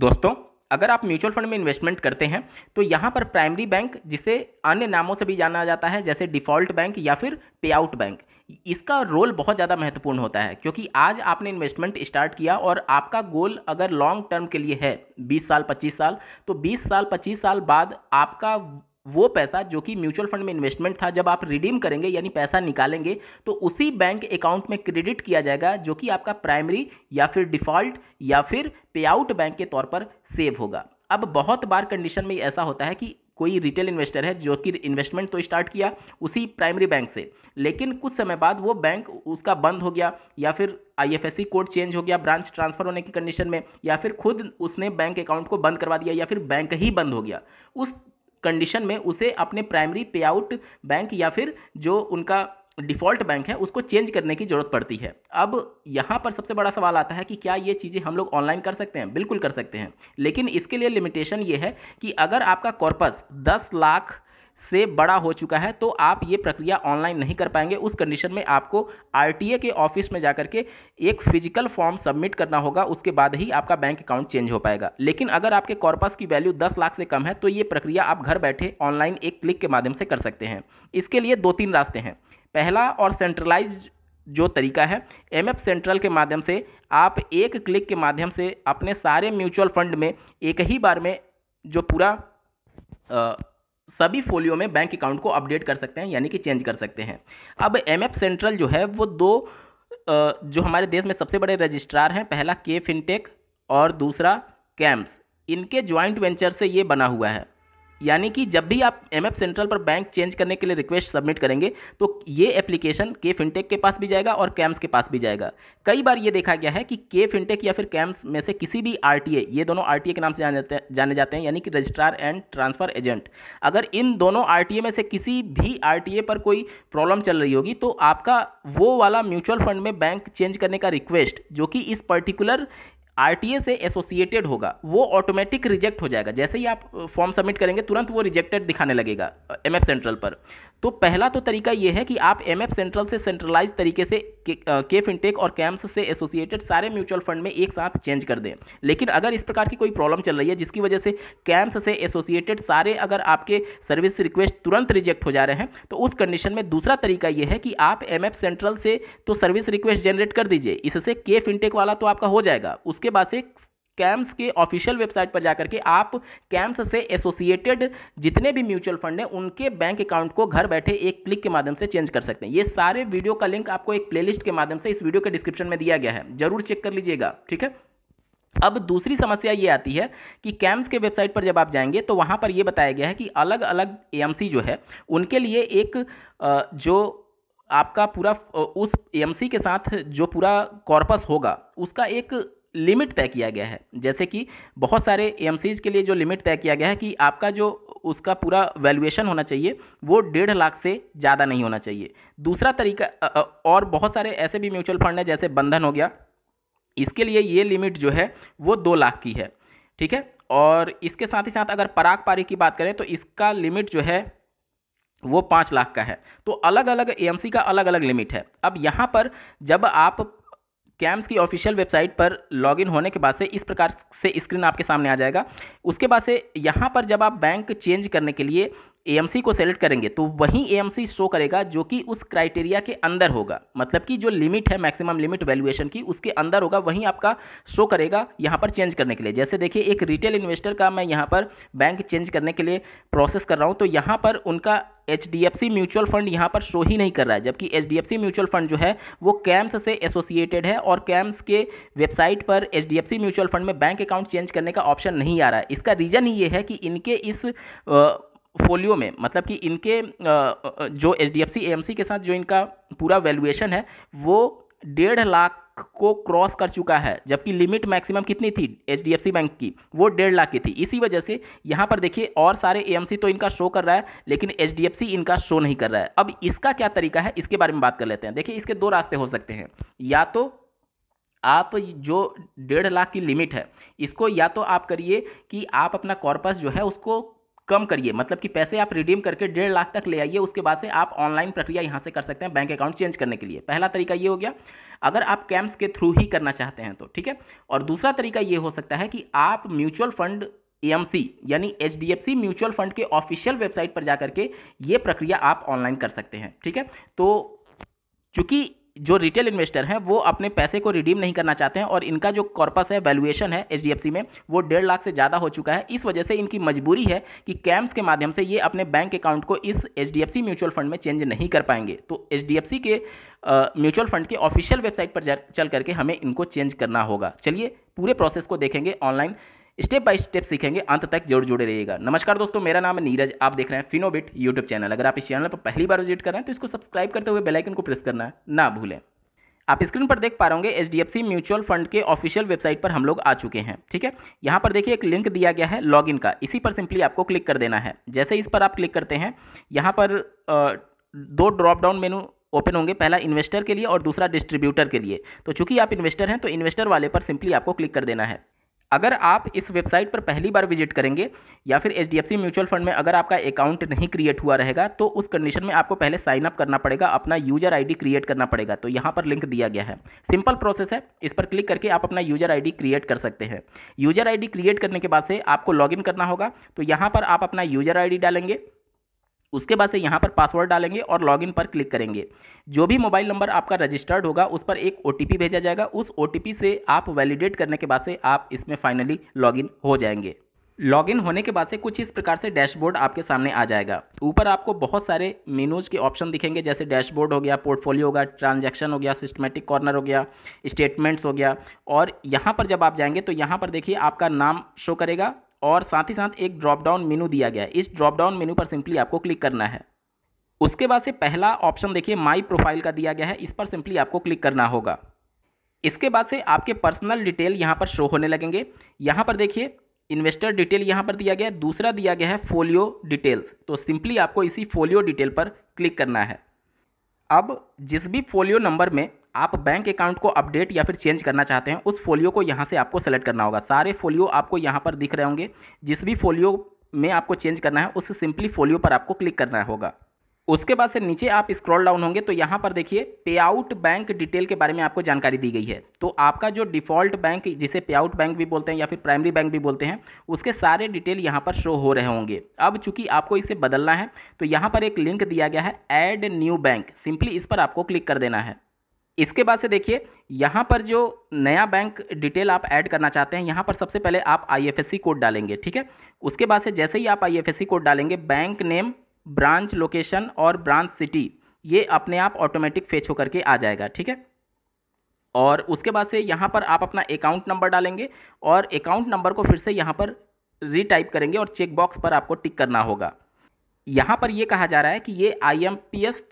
दोस्तों अगर आप म्यूचुअल फंड में इन्वेस्टमेंट करते हैं तो यहाँ पर प्राइमरी बैंक जिसे अन्य नामों से भी जाना जाता है जैसे डिफ़ॉल्ट बैंक या फिर पे आउट बैंक इसका रोल बहुत ज़्यादा महत्वपूर्ण होता है क्योंकि आज आपने इन्वेस्टमेंट स्टार्ट किया और आपका गोल अगर लॉन्ग टर्म के लिए है 20 साल 25 साल तो 20 साल 25 साल बाद आपका वो पैसा जो कि म्यूचुअल फंड में इन्वेस्टमेंट था जब आप रिडीम करेंगे यानी पैसा निकालेंगे तो उसी बैंक अकाउंट में क्रेडिट किया जाएगा जो कि आपका प्राइमरी या फिर डिफ़ॉल्ट या फिर पे आउट बैंक के तौर पर सेव होगा अब बहुत बार कंडीशन में ऐसा होता है कि कोई रिटेल इन्वेस्टर है जो कि इन्वेस्टमेंट तो स्टार्ट किया उसी प्राइमरी बैंक से लेकिन कुछ समय बाद वो बैंक उसका बंद हो गया या फिर आईएफएससी कोड चेंज हो गया ब्रांच ट्रांसफर होने की कंडीशन में या फिर खुद उसने बैंक अकाउंट को बंद करवा दिया या फिर बैंक ही बंद हो गया उस कंडीशन में उसे अपने प्राइमरी पे आउट बैंक या फिर जो उनका डिफ़ॉल्ट बैंक है उसको चेंज करने की ज़रूरत पड़ती है अब यहाँ पर सबसे बड़ा सवाल आता है कि क्या ये चीज़ें हम लोग ऑनलाइन कर सकते हैं बिल्कुल कर सकते हैं लेकिन इसके लिए लिमिटेशन ये है कि अगर आपका कॉर्पस दस लाख से बड़ा हो चुका है तो आप ये प्रक्रिया ऑनलाइन नहीं कर पाएंगे उस कंडीशन में आपको आर के ऑफिस में जाकर के एक फिजिकल फॉर्म सबमिट करना होगा उसके बाद ही आपका बैंक अकाउंट चेंज हो पाएगा लेकिन अगर आपके कॉर्पस की वैल्यू दस लाख से कम है तो ये प्रक्रिया आप घर बैठे ऑनलाइन एक क्लिक के माध्यम से कर सकते हैं इसके लिए दो तीन रास्ते हैं पहला और सेंट्रलाइज जो तरीका है एम एफ सेंट्रल के माध्यम से आप एक क्लिक के माध्यम से अपने सारे म्यूचुअल फंड में एक ही बार में जो पूरा सभी फोलियो में बैंक अकाउंट को अपडेट कर सकते हैं यानी कि चेंज कर सकते हैं अब एम सेंट्रल जो है वो दो जो हमारे देश में सबसे बड़े रजिस्ट्रार हैं पहला के फिनटेक और दूसरा कैम्प्स इनके ज्वाइंट वेंचर से ये बना हुआ है यानी कि जब भी आप एम सेंट्रल पर बैंक चेंज करने के लिए रिक्वेस्ट सबमिट करेंगे तो ये एप्लीकेशन के फिनटेक के पास भी जाएगा और कैम्स के पास भी जाएगा कई बार ये देखा गया है कि के फिनटेक या फिर कैम्स में से किसी भी आर ये दोनों आर के नाम से जाने जाते हैं जाने जाते हैं यानी कि रजिस्ट्रार एंड ट्रांसफर एजेंट अगर इन दोनों आर में से किसी भी आर पर कोई प्रॉब्लम चल रही होगी तो आपका वो वाला म्यूचुअल फंड में बैंक चेंज करने का रिक्वेस्ट जो कि इस पर्टिकुलर आर से एसोसिएटेड होगा वो ऑटोमेटिक रिजेक्ट हो जाएगा जैसे ही आप फॉर्म uh, सबमिट करेंगे तुरंत वो रिजेक्टेड दिखाने लगेगा एम uh, सेंट्रल पर तो पहला तो तरीका ये है कि आप एम सेंट्रल से सेंट्रलाइज तरीके से के, फिनटेक और कैम्स से एसोसिएटेड सारे म्यूचुअल फंड में एक साथ चेंज कर दें लेकिन अगर इस प्रकार की कोई प्रॉब्लम चल रही है जिसकी वजह से कैम्स से एसोसिएटेड सारे अगर आपके सर्विस रिक्वेस्ट तुरंत रिजेक्ट हो जा रहे हैं तो उस कंडीशन में दूसरा तरीका यह है कि आप एम सेंट्रल से तो सर्विस रिक्वेस्ट जनरेट कर दीजिए इससे के फिनटेक वाला तो आपका हो जाएगा उसके बाद से कैम्स के ऑफिशियल वेबसाइट पर जाकर के आप कैम्स से एसोसिएटेड जितने भी म्यूचुअल फंड हैं उनके बैंक अकाउंट को घर बैठे एक क्लिक के माध्यम से चेंज कर सकते हैं ये सारे वीडियो का लिंक आपको एक प्लेलिस्ट के माध्यम से इस वीडियो के डिस्क्रिप्शन में दिया गया है जरूर चेक कर लीजिएगा ठीक है अब दूसरी समस्या ये आती है कि कैम्स के वेबसाइट पर जब आप जाएंगे तो वहाँ पर यह बताया गया है कि अलग अलग एएमसी जो है उनके लिए एक जो आपका पूरा उस एम के साथ जो पूरा कॉर्पस होगा उसका एक लिमिट तय किया गया है जैसे कि बहुत सारे एम के लिए जो लिमिट तय किया गया है कि आपका जो उसका पूरा वैल्यूएशन होना चाहिए वो डेढ़ लाख से ज़्यादा नहीं होना चाहिए दूसरा तरीका और बहुत सारे ऐसे भी म्यूचुअल फंड हैं जैसे बंधन हो गया इसके लिए ये लिमिट जो है वो दो लाख की है ठीक है और इसके साथ ही साथ अगर पराग पारी की बात करें तो इसका लिमिट जो है वो पाँच लाख का है तो अलग अलग एएमसी का अलग अलग लिमिट है अब यहाँ पर जब आप कैम्स की ऑफिशियल वेबसाइट पर लॉगिन होने के बाद से इस प्रकार से स्क्रीन आपके सामने आ जाएगा उसके बाद से यहाँ पर जब आप बैंक चेंज करने के लिए ए को सेलेक्ट करेंगे तो वही ए शो करेगा जो कि उस क्राइटेरिया के अंदर होगा मतलब कि जो लिमिट है मैक्सिमम लिमिट वैल्यूएशन की उसके अंदर होगा वहीं आपका शो करेगा यहाँ पर चेंज करने के लिए जैसे देखिए एक रिटेल इन्वेस्टर का मैं यहाँ पर बैंक चेंज करने के लिए प्रोसेस कर रहा हूँ तो यहाँ पर उनका H D F C mutual fund यहाँ पर शो ही नहीं कर रहा है जबकि H D F C mutual fund जो है वो कैम्स से एसोसिएटेड है और कैम्स के वेबसाइट पर H D F C mutual fund में बैंक अकाउंट चेंज करने का ऑप्शन नहीं आ रहा है इसका रीज़न ये है कि इनके इस आ, पोर्टफोलियो में मतलब कि इनके जो H D F C M C के साथ जो इनका पूरा वैल्यूएशन है वो डेढ़ लाख को क्रॉस कर चुका है जबकि लिमिट मैक्सिमम कितनी थी एच बैंक की वो डेढ़ लाख की थी इसी वजह से यहाँ पर देखिए और सारे ए तो इनका शो कर रहा है लेकिन एच इनका शो नहीं कर रहा है अब इसका क्या तरीका है इसके बारे में बात कर लेते हैं देखिए इसके दो रास्ते हो सकते हैं या तो आप जो डेढ़ लाख की लिमिट है इसको या तो आप करिए कि आप अपना कॉर्पस जो है उसको कम करिए मतलब कि पैसे आप रिडीम करके डेढ़ लाख तक ले आइए उसके बाद से आप ऑनलाइन प्रक्रिया यहाँ से कर सकते हैं बैंक अकाउंट चेंज करने के लिए पहला तरीका ये हो गया अगर आप कैंप्स के थ्रू ही करना चाहते हैं तो ठीक है और दूसरा तरीका ये हो सकता है कि आप म्यूचुअल फंड एम यानी H D F C mutual fund के ऑफिशियल वेबसाइट पर जा करके ये प्रक्रिया आप ऑनलाइन कर सकते हैं ठीक है तो चूंकि जो रिटेल इन्वेस्टर हैं वो अपने पैसे को रिडीम नहीं करना चाहते हैं और इनका जो कॉर्पस है वैल्यूएशन है एच में वो डेढ़ लाख से ज़्यादा हो चुका है इस वजह से इनकी मजबूरी है कि कैम्स के माध्यम से ये अपने बैंक अकाउंट को इस एच म्यूचुअल फंड में चेंज नहीं कर पाएंगे तो एच के म्यूचुअल फंड के ऑफिशियल वेबसाइट पर चल करके हमें इनको चेंज करना होगा चलिए पूरे प्रोसेस को देखेंगे ऑनलाइन स्टेप बाय स्टेप सीखेंगे अंत तक जरूर जुड़े रहिएगा नमस्कार दोस्तों मेरा नाम है नीरज आप देख रहे हैं फिनोबिट यूट्यूब चैनल अगर आप इस चैनल पर पहली बार विजिट कर रहे हैं तो इसको सब्सक्राइब करते हुए बेलाइकन को प्रेस करना ना भूलें आप स्क्रीन पर देख पा रहे होंगे एच म्यूचुअल फंड के ऑफिशियल वेबसाइट पर हम लोग आ चुके हैं ठीक है यहाँ पर देखिए एक लिंक दिया गया है लॉगिन का इसी पर सिंपली आपको क्लिक कर देना है जैसे इस पर आप क्लिक करते हैं यहाँ पर दो ड्रॉप डाउन मेनू ओपन होंगे पहला इन्वेस्टर के लिए और दूसरा डिस्ट्रीब्यूटर के लिए तो चूंकि आप इन्वेस्टर हैं तो इन्वेस्टर वाले पर सिंपली आपको क्लिक कर देना है अगर आप इस वेबसाइट पर पहली बार विजिट करेंगे या फिर एच म्यूचुअल फंड में अगर आपका अकाउंट नहीं क्रिएट हुआ रहेगा तो उस कंडीशन में आपको पहले साइन अप करना पड़ेगा अपना यूजर आईडी क्रिएट करना पड़ेगा तो यहाँ पर लिंक दिया गया है सिंपल प्रोसेस है इस पर क्लिक करके आप अपना यूजर आई क्रिएट कर सकते हैं यूजर आई क्रिएट करने के बाद से आपको लॉग करना होगा तो यहाँ पर आप अपना यूजर आई डालेंगे उसके बाद से यहाँ पर पासवर्ड डालेंगे और लॉगिन पर क्लिक करेंगे जो भी मोबाइल नंबर आपका रजिस्टर्ड होगा उस पर एक ओ भेजा जाएगा उस ओ से आप वैलिडेट करने के बाद से आप इसमें फाइनली लॉगिन हो जाएंगे लॉगिन होने के बाद से कुछ इस प्रकार से डैशबोर्ड आपके सामने आ जाएगा ऊपर आपको बहुत सारे मेनूज के ऑप्शन दिखेंगे जैसे डैशबोर्ड हो गया पोर्टफोलियो हो गया ट्रांजैक्शन हो गया सिस्टमेटिक कॉर्नर हो गया स्टेटमेंट्स हो गया और यहाँ पर जब आप जाएंगे तो यहाँ पर देखिए आपका नाम शो करेगा और साथ ही साथ एक ड्रॉप डाउन मेनू दिया गया है इस ड्रॉप डाउन मेनू पर सिंपली आपको क्लिक करना है उसके बाद से पहला ऑप्शन देखिए माई प्रोफाइल का दिया गया है इस पर सिंपली आपको क्लिक करना होगा इसके बाद से आपके पर्सनल डिटेल यहाँ पर शो होने लगेंगे यहाँ पर देखिए इन्वेस्टर डिटेल यहाँ पर दिया गया है दूसरा दिया गया है फोलियो डिटेल्स तो सिंपली आपको इसी फोलियो डिटेल पर क्लिक करना है अब जिस भी फोलियो नंबर में आप बैंक अकाउंट को अपडेट या फिर चेंज करना चाहते हैं उस फोलियो को यहाँ से आपको सेलेक्ट करना होगा सारे फोलियो आपको यहाँ पर दिख रहे होंगे जिस भी फोलियो में आपको चेंज करना है उस सिंपली फोलियो पर आपको क्लिक करना होगा उसके बाद से नीचे आप स्क्रॉल डाउन होंगे तो यहाँ पर देखिए पे आउट बैंक डिटेल के बारे में आपको जानकारी दी गई है तो आपका जो डिफ़ॉल्ट बैंक जिसे पे आउट बैंक भी बोलते हैं या फिर प्राइमरी बैंक भी बोलते हैं उसके सारे डिटेल यहाँ पर शो हो रहे होंगे अब चूंकि आपको इसे बदलना है तो यहाँ पर एक लिंक दिया गया है एड न्यू बैंक सिंपली इस पर आपको क्लिक कर देना है इसके बाद से देखिए यहाँ पर जो नया बैंक डिटेल आप ऐड करना चाहते हैं यहाँ पर सबसे पहले आप आईएफएससी कोड डालेंगे ठीक है उसके बाद से जैसे ही आप आईएफएससी कोड डालेंगे बैंक नेम ब्रांच लोकेशन और ब्रांच सिटी ये अपने आप ऑटोमेटिक फेच होकर के आ जाएगा ठीक है और उसके बाद से यहाँ पर आप अपना अकाउंट नंबर डालेंगे और अकाउंट नंबर को फिर से यहाँ पर रीटाइप करेंगे और चेक बॉक्स पर आपको टिक करना होगा यहाँ पर ये कहा जा रहा है कि ये आई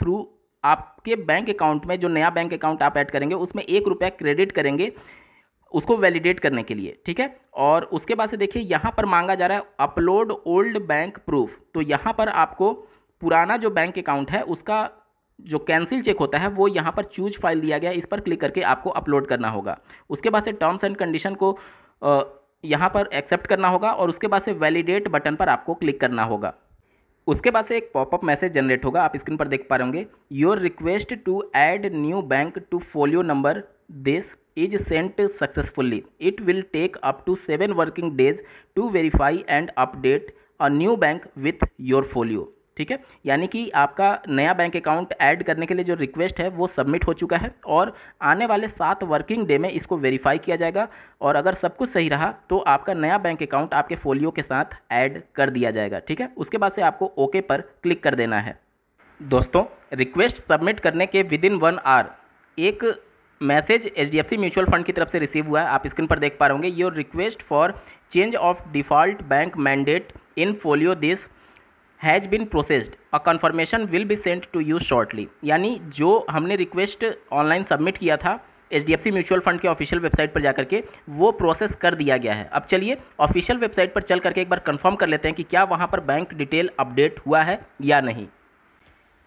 थ्रू आपके बैंक अकाउंट में जो नया बैंक अकाउंट आप ऐड करेंगे उसमें एक रुपया क्रेडिट करेंगे उसको वैलिडेट करने के लिए ठीक है और उसके बाद से देखिए यहाँ पर मांगा जा रहा है अपलोड ओल्ड बैंक प्रूफ तो यहाँ पर आपको पुराना जो बैंक अकाउंट है उसका जो कैंसिल चेक होता है वो यहाँ पर चूज फाइल दिया गया इस पर क्लिक करके आपको अपलोड करना होगा उसके बाद से टर्म्स एंड कंडीशन को यहाँ पर एक्सेप्ट करना होगा और उसके बाद से वैलिडेट बटन पर आपको क्लिक करना होगा उसके बाद से एक पॉपअप मैसेज जनरेट होगा आप स्क्रीन पर देख पा रहे होंगे your request to add new bank to folio number this is sent successfully it will take up to seven working days to verify and update a new bank with your folio ठीक है यानी कि आपका नया bank account add करने के लिए जो रिक्वेस्ट है वो सबमिट हो चुका है और आने वाले सात वर्किंग डे में इसको वेरीफाई किया जाएगा और अगर सब कुछ सही रहा तो आपका नया बैंक अकाउंट आपके फोलियो के साथ ऐड कर दिया जाएगा ठीक है उसके बाद से आपको ओके पर क्लिक कर देना है दोस्तों रिक्वेस्ट सबमिट करने के विद इन वन आवर एक message H D mutual fund की तरफ से रिसीव हुआ है आप स्क्रीन पर देख पा रहे होंगे your request for change of default bank mandate in folio this has been processed a confirmation will be send to you shortly यानी जो हमने रिक्वेस्ट ऑनलाइन सबमिट किया था H D F C mutual fund के official website पर जाकर के वो प्रोसेस कर दिया गया है अब चलिए ऑफिशियल वेबसाइट पर चल करके एक बार कन्फर्म कर लेते हैं कि क्या वहाँ पर बैंक डिटेल अपडेट हुआ है या नहीं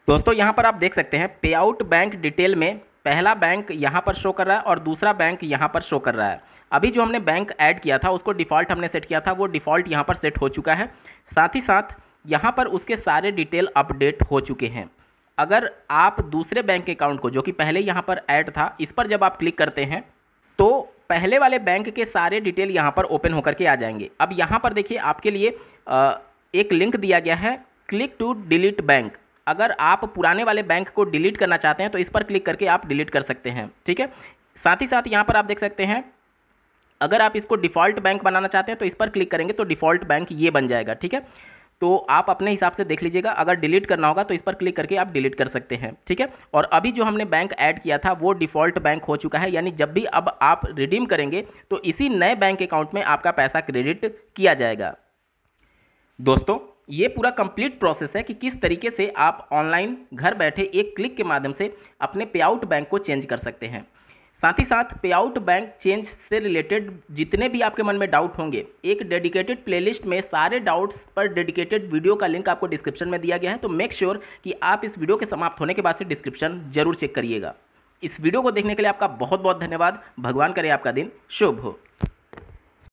दोस्तों यहाँ पर आप देख सकते हैं पे आउट बैंक डिटेल में पहला बैंक यहाँ पर शो कर रहा है और दूसरा बैंक यहाँ पर शो कर रहा है अभी जो हमने बैंक ऐड किया था उसको डिफ़ॉल्ट हमने सेट किया था वो डिफ़ॉल्ट यहाँ पर सेट हो चुका है साथ ही साथ यहाँ पर उसके सारे डिटेल अपडेट हो चुके हैं अगर आप दूसरे बैंक अकाउंट को जो कि पहले यहाँ पर ऐड था इस पर जब आप क्लिक करते हैं तो पहले वाले बैंक के सारे डिटेल यहाँ पर ओपन होकर के आ जाएंगे अब यहाँ पर देखिए आपके लिए एक लिंक दिया गया है क्लिक टू डिलीट बैंक अगर आप पुराने वाले बैंक को डिलीट करना चाहते हैं तो इस पर क्लिक करके आप डिलीट कर सकते हैं ठीक है साथ ही साथ यहाँ पर आप देख सकते हैं अगर आप इसको डिफ़ॉल्ट बैंक बनाना चाहते हैं तो इस पर क्लिक करेंगे तो डिफ़ॉल्ट बैंक ये बन जाएगा ठीक है तो आप अपने हिसाब से देख लीजिएगा अगर डिलीट करना होगा तो इस पर क्लिक करके आप डिलीट कर सकते हैं ठीक है और अभी जो हमने बैंक ऐड किया था वो डिफ़ॉल्ट बैंक हो चुका है यानी जब भी अब आप रिडीम करेंगे तो इसी नए बैंक अकाउंट में आपका पैसा क्रेडिट किया जाएगा दोस्तों ये पूरा कंप्लीट प्रोसेस है कि किस तरीके से आप ऑनलाइन घर बैठे एक क्लिक के माध्यम से अपने पे आउट बैंक को चेंज कर सकते हैं साथ ही साथ पे आउट बैंक चेंज से रिलेटेड जितने भी आपके मन में डाउट होंगे एक डेडिकेटेड प्लेलिस्ट में सारे डाउट्स पर डेडिकेटेड वीडियो का लिंक आपको डिस्क्रिप्शन में दिया गया है तो मेक श्योर sure कि आप इस वीडियो के समाप्त होने के बाद से डिस्क्रिप्शन जरूर चेक करिएगा इस वीडियो को देखने के लिए आपका बहुत बहुत धन्यवाद भगवान करे आपका दिन शुभ हो